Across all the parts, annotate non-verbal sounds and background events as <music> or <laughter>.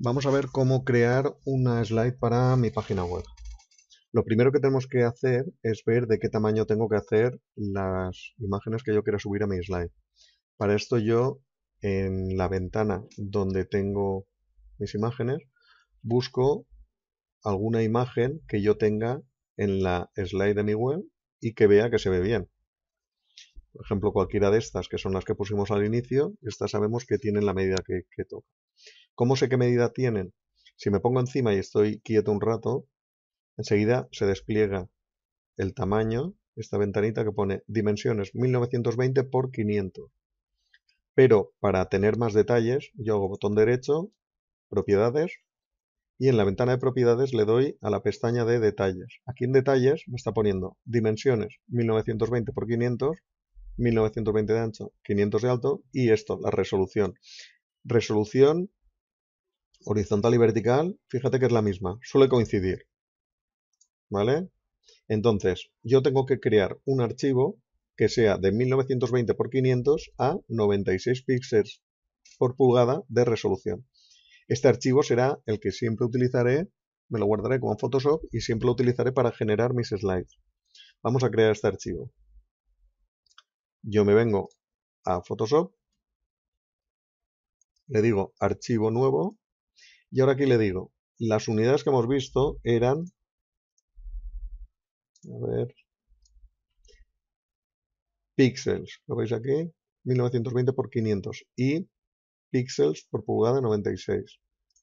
Vamos a ver cómo crear una slide para mi página web. Lo primero que tenemos que hacer es ver de qué tamaño tengo que hacer las imágenes que yo quiera subir a mi slide. Para esto yo en la ventana donde tengo mis imágenes busco alguna imagen que yo tenga en la slide de mi web y que vea que se ve bien. Por ejemplo, cualquiera de estas que son las que pusimos al inicio, estas sabemos que tienen la medida que, que toca. ¿Cómo sé qué medida tienen? Si me pongo encima y estoy quieto un rato, enseguida se despliega el tamaño, esta ventanita que pone dimensiones 1920 por 500. Pero para tener más detalles, yo hago botón derecho, propiedades, y en la ventana de propiedades le doy a la pestaña de detalles. Aquí en detalles me está poniendo dimensiones 1920 por 500, 1920 de ancho, 500 de alto y esto, la resolución. Resolución horizontal y vertical, fíjate que es la misma, suele coincidir. ¿Vale? Entonces, yo tengo que crear un archivo que sea de 1920 x 500 a 96 píxeles por pulgada de resolución. Este archivo será el que siempre utilizaré, me lo guardaré como Photoshop y siempre lo utilizaré para generar mis slides. Vamos a crear este archivo. Yo me vengo a Photoshop, le digo archivo nuevo y ahora aquí le digo, las unidades que hemos visto eran... A ver... Píxeles, ¿lo veis aquí? 1920 por 500 y píxeles por pulgada 96.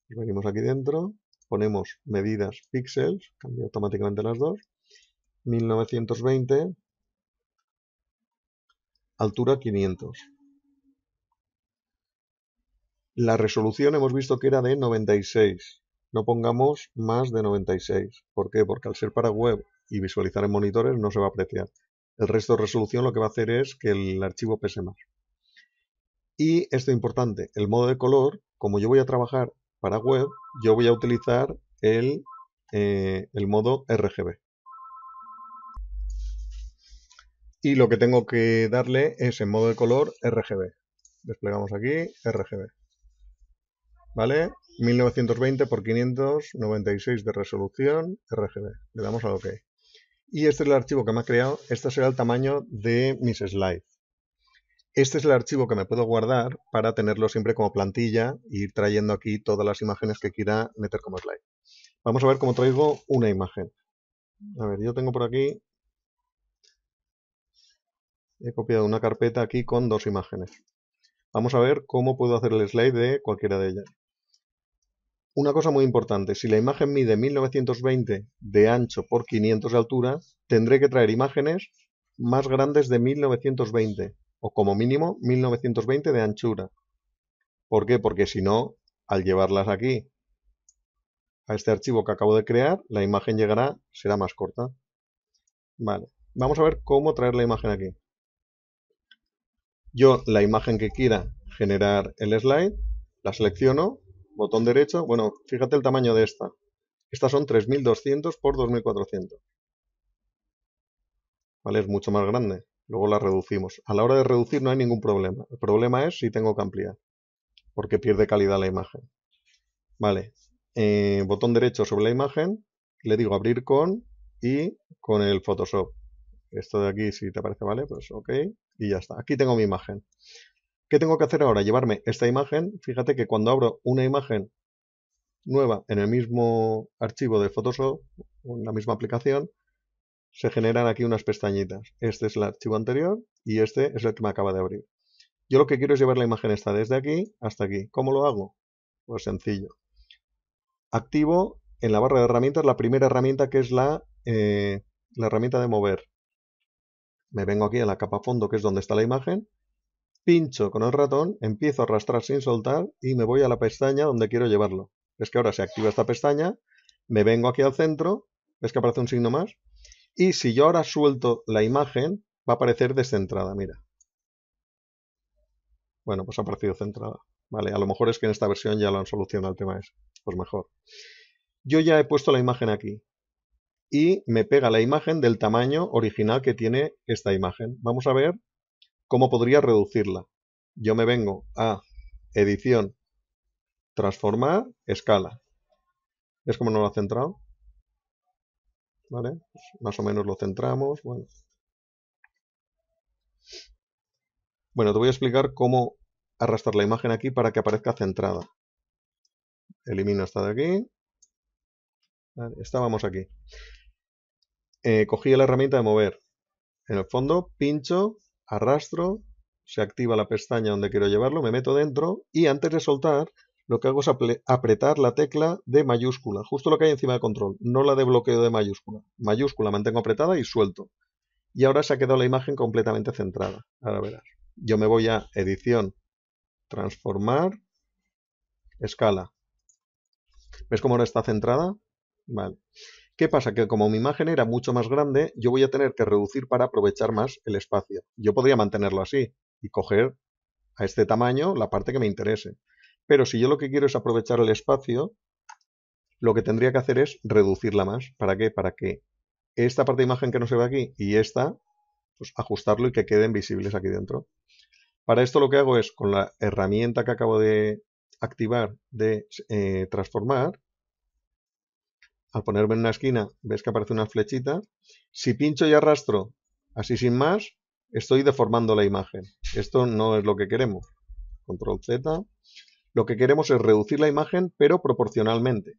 venimos aquí dentro, ponemos medidas píxeles, cambia automáticamente las dos, 1920, altura 500. La resolución hemos visto que era de 96. No pongamos más de 96. ¿Por qué? Porque al ser para web y visualizar en monitores no se va a apreciar. El resto de resolución lo que va a hacer es que el archivo pese más. Y esto es importante, el modo de color, como yo voy a trabajar para web, yo voy a utilizar el, eh, el modo RGB. Y lo que tengo que darle es en modo de color RGB. Desplegamos aquí RGB. ¿vale? 1920 por 596 de resolución RGB. Le damos a OK. Y este es el archivo que me ha creado. Este será el tamaño de mis slides. Este es el archivo que me puedo guardar para tenerlo siempre como plantilla y ir trayendo aquí todas las imágenes que quiera meter como slide. Vamos a ver cómo traigo una imagen. A ver, yo tengo por aquí... He copiado una carpeta aquí con dos imágenes. Vamos a ver cómo puedo hacer el slide de cualquiera de ellas una cosa muy importante, si la imagen mide 1920 de ancho por 500 de altura, tendré que traer imágenes más grandes de 1920, o como mínimo 1920 de anchura. ¿Por qué? Porque si no, al llevarlas aquí, a este archivo que acabo de crear, la imagen llegará, será más corta. Vale, vamos a ver cómo traer la imagen aquí. Yo la imagen que quiera generar el slide, la selecciono botón derecho, bueno, fíjate el tamaño de esta. Estas son 3200 por 2400. ¿Vale? Es mucho más grande. Luego la reducimos. A la hora de reducir no hay ningún problema. El problema es si tengo que ampliar, porque pierde calidad la imagen. Vale, eh, botón derecho sobre la imagen, le digo abrir con y con el Photoshop. Esto de aquí, si te parece, vale, pues ok, y ya está. Aquí tengo mi imagen. ¿Qué tengo que hacer ahora? Llevarme esta imagen. Fíjate que cuando abro una imagen nueva en el mismo archivo de Photoshop, en la misma aplicación, se generan aquí unas pestañitas. Este es el archivo anterior y este es el que me acaba de abrir. Yo lo que quiero es llevar la imagen esta desde aquí hasta aquí. ¿Cómo lo hago? Pues sencillo. Activo en la barra de herramientas la primera herramienta que es la, eh, la herramienta de mover. Me vengo aquí a la capa fondo que es donde está la imagen pincho con el ratón, empiezo a arrastrar sin soltar y me voy a la pestaña donde quiero llevarlo. Es que ahora se activa esta pestaña, me vengo aquí al centro, es que aparece un signo más, y si yo ahora suelto la imagen, va a aparecer descentrada, mira. Bueno, pues ha aparecido centrada. Vale, a lo mejor es que en esta versión ya lo han solucionado el tema ese. Pues mejor. Yo ya he puesto la imagen aquí. Y me pega la imagen del tamaño original que tiene esta imagen. Vamos a ver ¿Cómo podría reducirla? Yo me vengo a edición, transformar, escala. ¿Ves cómo no lo ha centrado? ¿Vale? Pues más o menos lo centramos. Bueno. bueno, te voy a explicar cómo arrastrar la imagen aquí para que aparezca centrada. Elimino esta de aquí. Vale, estábamos aquí. Eh, cogí la herramienta de mover. En el fondo pincho arrastro, se activa la pestaña donde quiero llevarlo, me meto dentro y antes de soltar lo que hago es apretar la tecla de mayúscula, justo lo que hay encima de control, no la de bloqueo de mayúscula. Mayúscula mantengo apretada y suelto. Y ahora se ha quedado la imagen completamente centrada. Ahora verás. Yo me voy a edición, transformar, escala. ¿Ves cómo ahora está centrada? Vale. ¿Qué pasa? Que como mi imagen era mucho más grande, yo voy a tener que reducir para aprovechar más el espacio. Yo podría mantenerlo así y coger a este tamaño la parte que me interese. Pero si yo lo que quiero es aprovechar el espacio, lo que tendría que hacer es reducirla más. ¿Para qué? Para que esta parte de imagen que no se ve aquí y esta, pues ajustarlo y que queden visibles aquí dentro. Para esto lo que hago es con la herramienta que acabo de activar de eh, transformar, al ponerme en una esquina, ves que aparece una flechita. Si pincho y arrastro así sin más, estoy deformando la imagen. Esto no es lo que queremos. Control Z. Lo que queremos es reducir la imagen, pero proporcionalmente.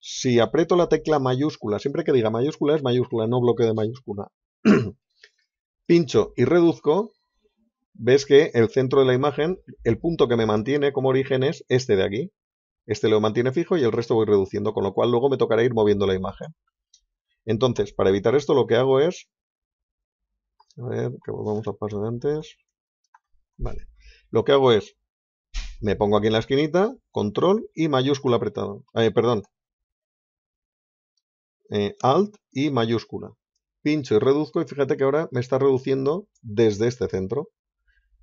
Si aprieto la tecla mayúscula, siempre que diga mayúscula es mayúscula, no bloque de mayúscula. <clears throat> Pincho y reduzco, ves que el centro de la imagen, el punto que me mantiene como origen es este de aquí. Este lo mantiene fijo y el resto voy reduciendo, con lo cual luego me tocará ir moviendo la imagen. Entonces, para evitar esto lo que hago es... A ver, que volvamos al paso de antes. Vale. Lo que hago es, me pongo aquí en la esquinita, control y mayúscula apretado, eh, perdón. Eh, alt y mayúscula. Pincho y reduzco y fíjate que ahora me está reduciendo desde este centro.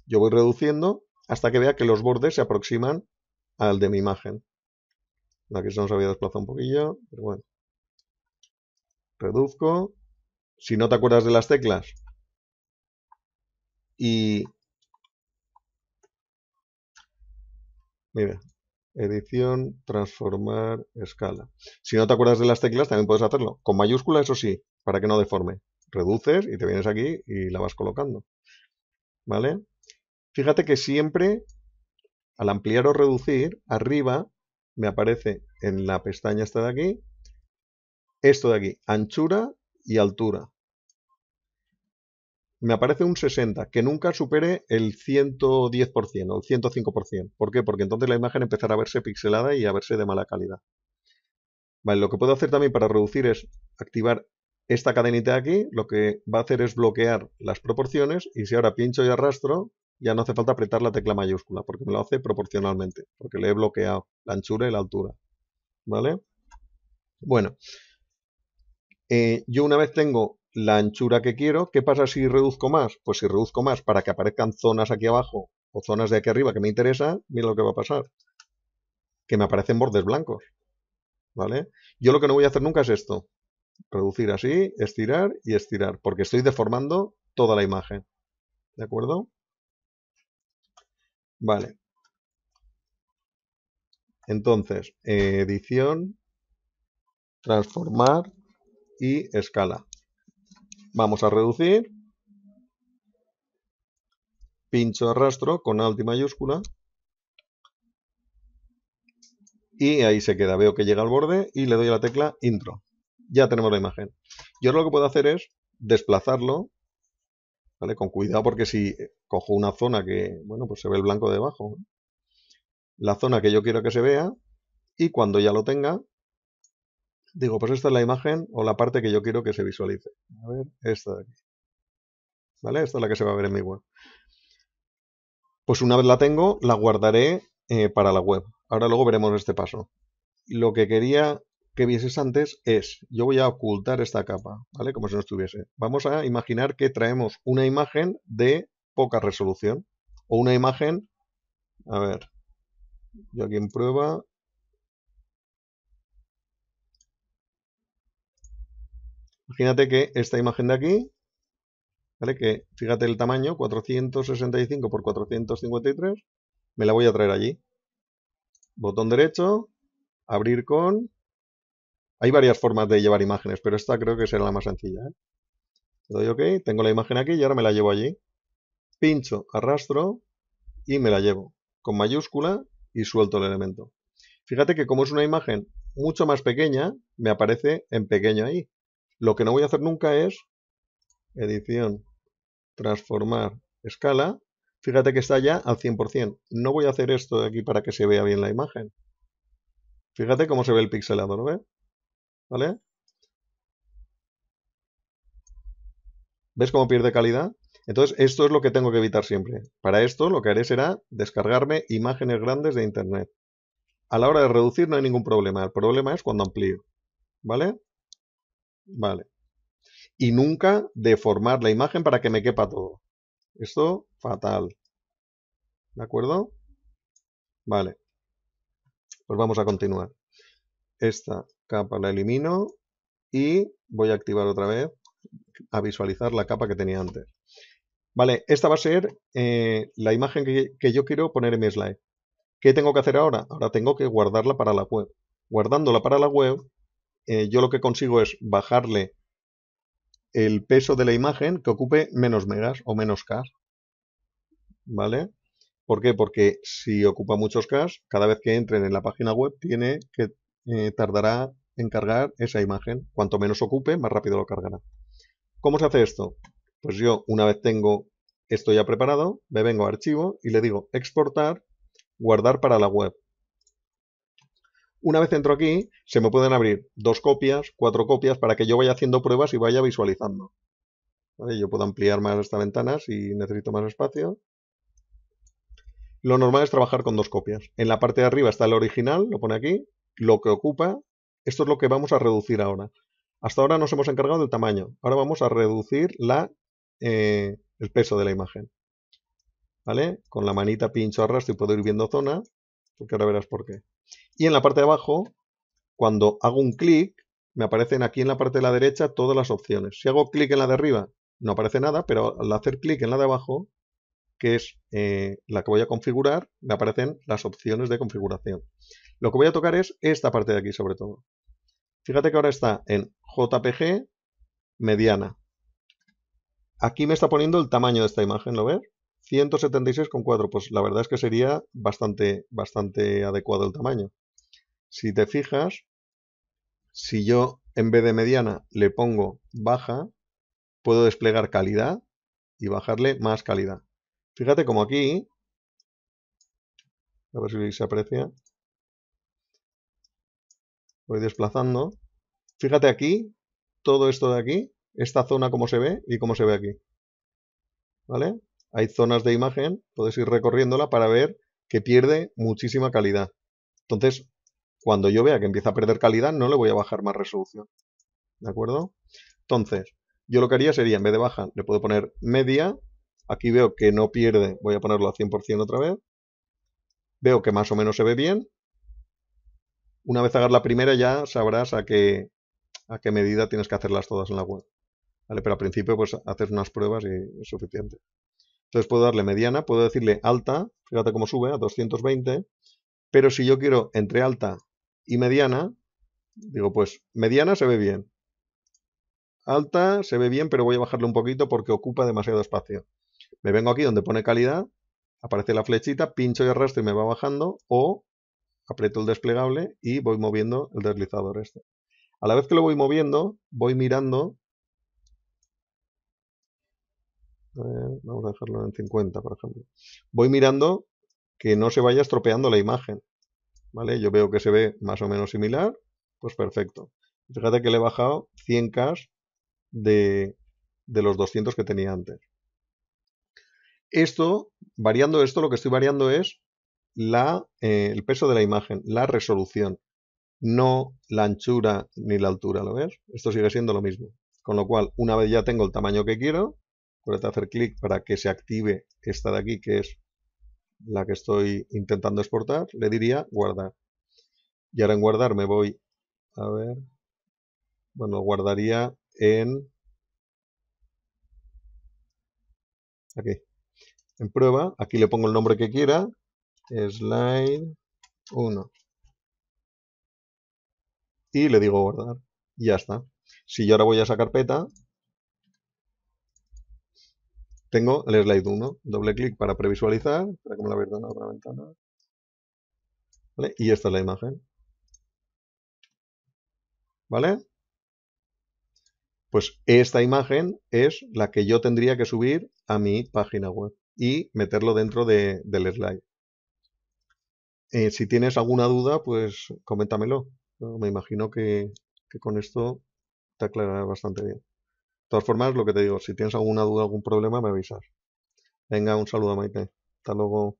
Yo voy reduciendo hasta que vea que los bordes se aproximan al de mi imagen. La que se nos había desplazado un poquillo, pero bueno. Reduzco. Si no te acuerdas de las teclas. Y... Mira, edición, transformar, escala. Si no te acuerdas de las teclas, también puedes hacerlo. Con mayúscula, eso sí, para que no deforme. Reduces y te vienes aquí y la vas colocando. ¿Vale? Fíjate que siempre, al ampliar o reducir, arriba me aparece en la pestaña esta de aquí, esto de aquí, anchura y altura. Me aparece un 60, que nunca supere el 110% o el 105%. ¿Por qué? Porque entonces la imagen empezará a verse pixelada y a verse de mala calidad. lo que puedo hacer también para reducir es activar esta cadenita de aquí, lo que va a hacer es bloquear las proporciones y si ahora pincho y arrastro, ya no hace falta apretar la tecla mayúscula, porque me lo hace proporcionalmente, porque le he bloqueado la anchura y la altura. ¿Vale? Bueno, eh, yo una vez tengo la anchura que quiero, ¿qué pasa si reduzco más? Pues si reduzco más para que aparezcan zonas aquí abajo o zonas de aquí arriba que me interesan, mira lo que va a pasar. Que me aparecen bordes blancos. ¿Vale? Yo lo que no voy a hacer nunca es esto. Reducir así, estirar y estirar, porque estoy deformando toda la imagen. ¿De acuerdo? Vale. Entonces, edición, transformar y escala. Vamos a reducir. Pincho arrastro con alt mayúscula. Y ahí se queda. Veo que llega al borde y le doy a la tecla intro. Ya tenemos la imagen. Yo lo que puedo hacer es desplazarlo con cuidado porque si eh, cojo una zona que, bueno, pues se ve el blanco debajo, la zona que yo quiero que se vea, y cuando ya lo tenga, digo, pues esta es la imagen o la parte que yo quiero que se visualice. A ver, esta de aquí. ¿Vale? Esta es la que se va a ver en mi web. Pues una vez la tengo, la guardaré eh, para la web. Ahora luego veremos este paso. Lo que quería que vieses antes es, yo voy a ocultar esta capa, ¿vale? Como si no estuviese. Vamos a imaginar que traemos una imagen de poca resolución o una imagen, a ver, yo aquí en prueba... Imagínate que esta imagen de aquí, ¿vale? Que fíjate el tamaño, 465 por 453, me la voy a traer allí. Botón derecho, abrir con, hay varias formas de llevar imágenes, pero esta creo que será la más sencilla. ¿eh? Le doy OK, tengo la imagen aquí y ahora me la llevo allí. Pincho, arrastro y me la llevo con mayúscula y suelto el elemento. Fíjate que como es una imagen mucho más pequeña, me aparece en pequeño ahí. Lo que no voy a hacer nunca es edición, transformar, escala. Fíjate que está ya al 100%. No voy a hacer esto de aquí para que se vea bien la imagen. Fíjate cómo se ve el pixelador. ¿Vale? ¿Ves cómo pierde calidad? Entonces, esto es lo que tengo que evitar siempre. Para esto, lo que haré será descargarme imágenes grandes de Internet. A la hora de reducir no hay ningún problema. El problema es cuando amplío. ¿Vale? Vale. Y nunca deformar la imagen para que me quepa todo. Esto, fatal. ¿De acuerdo? Vale. Pues vamos a continuar. Esta capa la elimino y voy a activar otra vez a visualizar la capa que tenía antes. Vale, esta va a ser eh, la imagen que, yo quiero poner en mi slide. ¿Qué tengo que hacer ahora? Ahora tengo que guardarla para la web. Guardándola para la web, eh, yo lo que consigo es bajarle el peso de la imagen que ocupe menos megas o menos K. ¿Vale? ¿Por qué? Porque si ocupa muchos cas, cada vez que entren en la página web tiene que eh, tardará en cargar esa imagen. Cuanto menos ocupe, más rápido lo cargará. ¿Cómo se hace esto? Pues yo, una vez tengo esto ya preparado, me vengo a archivo y le digo exportar, guardar para la web. Una vez entro aquí, se me pueden abrir dos copias, cuatro copias, para que yo vaya haciendo pruebas y vaya visualizando. Yo puedo ampliar más esta ventana si necesito más espacio. Lo normal es trabajar con dos copias. En la parte de arriba está el original, lo pone aquí, lo que ocupa, esto es lo que vamos a reducir ahora. Hasta ahora nos hemos encargado del tamaño, ahora vamos a reducir la, eh, el peso de la imagen. ¿Vale? Con la manita pincho arrastro y puedo ir viendo zona, porque ahora verás por qué. Y en la parte de abajo, cuando hago un clic, me aparecen aquí en la parte de la derecha todas las opciones. Si hago clic en la de arriba, no aparece nada, pero al hacer clic en la de abajo, que es eh, la que voy a configurar, me aparecen las opciones de configuración. Lo que voy a tocar es esta parte de aquí sobre todo. Fíjate que ahora está en JPG mediana. Aquí me está poniendo el tamaño de esta imagen, ¿lo ves? 176,4, pues la verdad es que sería bastante, bastante adecuado el tamaño. Si te fijas, si yo en vez de mediana le pongo baja, puedo desplegar calidad y bajarle más calidad. Fíjate como aquí, a ver si se aprecia, voy desplazando, fíjate aquí, todo esto de aquí, esta zona como se ve y cómo se ve aquí. ¿Vale? Hay zonas de imagen, puedes ir recorriéndola para ver que pierde muchísima calidad. Entonces, cuando yo vea que empieza a perder calidad, no le voy a bajar más resolución. ¿De acuerdo? Entonces, yo lo que haría sería, en vez de baja, le puedo poner media Aquí veo que no pierde, voy a ponerlo a 100% otra vez. Veo que más o menos se ve bien. Una vez hagas la primera ya sabrás a qué, a qué medida tienes que hacerlas todas en la web. ¿Vale? Pero al principio pues haces unas pruebas y es suficiente. Entonces puedo darle mediana, puedo decirle alta, fíjate cómo sube a 220, pero si yo quiero entre alta y mediana, digo pues mediana se ve bien, alta se ve bien, pero voy a bajarle un poquito porque ocupa demasiado espacio. Me vengo aquí donde pone calidad, aparece la flechita, pincho y arrastro y me va bajando, o aprieto el desplegable y voy moviendo el deslizador este. A la vez que lo voy moviendo, voy mirando... vamos a dejarlo en 50, por ejemplo. Voy mirando que no se vaya estropeando la imagen. ¿Vale? Yo veo que se ve más o menos similar, pues perfecto. Fíjate que le he bajado 100K de, de los 200 que tenía antes. Esto, variando esto, lo que estoy variando es eh, el peso de la imagen, la resolución, no la anchura ni la altura, ¿lo ves? Esto sigue siendo lo mismo. Con lo cual, una vez ya tengo el tamaño que quiero, voy a este hacer clic para que se active esta de aquí, que es la que estoy intentando exportar, le diría guardar. Y ahora en guardar me voy, a ver, bueno, guardaría en... Aquí en prueba. Aquí le pongo el nombre que quiera. Slide 1. Y le digo guardar. ya está. Si yo ahora voy a esa carpeta, tengo el slide 1. Doble clic para previsualizar. Espera que me la voy a otra ventana. Y esta es la imagen. ¿Vale? Pues esta imagen es la que yo tendría que subir a mi página web y meterlo dentro de, del slide. Eh, si tienes alguna duda, pues coméntamelo. Me imagino que, que, con esto te aclarará bastante bien. De todas formas, lo que te digo, si tienes alguna duda, algún problema, me avisas. Venga, un saludo, Maite. Hasta luego.